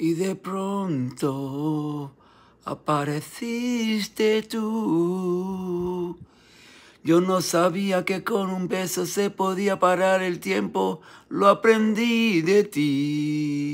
y de pronto apareciste tú. Yo no sabía que con un beso se podía parar el tiempo, lo aprendí de ti.